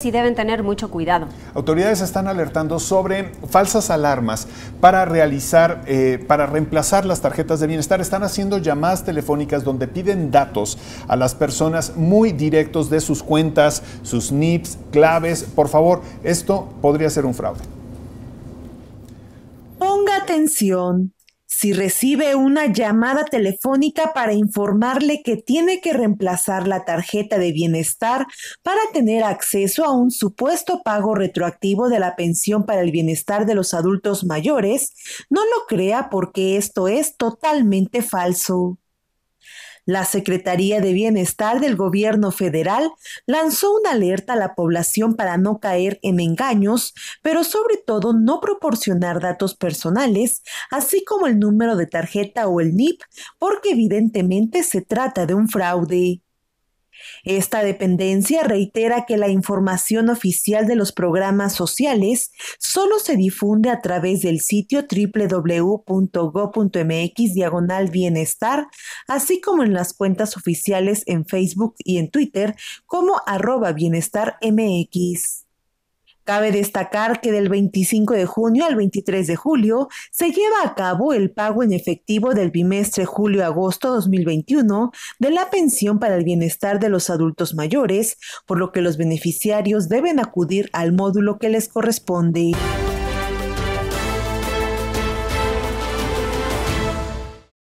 y deben tener mucho cuidado. Autoridades están alertando sobre falsas alarmas para realizar, eh, para reemplazar las tarjetas de bienestar. Están haciendo llamadas telefónicas donde piden datos a las personas muy directos de sus cuentas, sus NIPs, claves. Por favor, esto podría ser un fraude. Ponga atención si recibe una llamada telefónica para informarle que tiene que reemplazar la tarjeta de bienestar para tener acceso a un supuesto pago retroactivo de la pensión para el bienestar de los adultos mayores, no lo crea porque esto es totalmente falso. La Secretaría de Bienestar del Gobierno Federal lanzó una alerta a la población para no caer en engaños, pero sobre todo no proporcionar datos personales, así como el número de tarjeta o el NIP, porque evidentemente se trata de un fraude. Esta dependencia reitera que la información oficial de los programas sociales solo se difunde a través del sitio www.go.mx diagonal bienestar, así como en las cuentas oficiales en Facebook y en Twitter como arroba Cabe destacar que del 25 de junio al 23 de julio se lleva a cabo el pago en efectivo del bimestre julio-agosto 2021 de la pensión para el bienestar de los adultos mayores, por lo que los beneficiarios deben acudir al módulo que les corresponde.